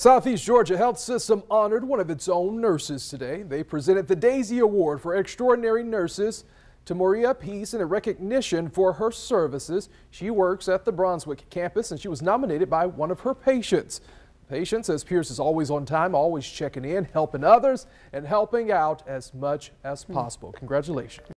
Southeast Georgia Health System honored one of its own nurses today. They presented the Daisy Award for Extraordinary Nurses to Maria Peace in recognition for her services. She works at the Brunswick campus and she was nominated by one of her patients. Patients, as Pierce is always on time, always checking in, helping others, and helping out as much as possible. Congratulations.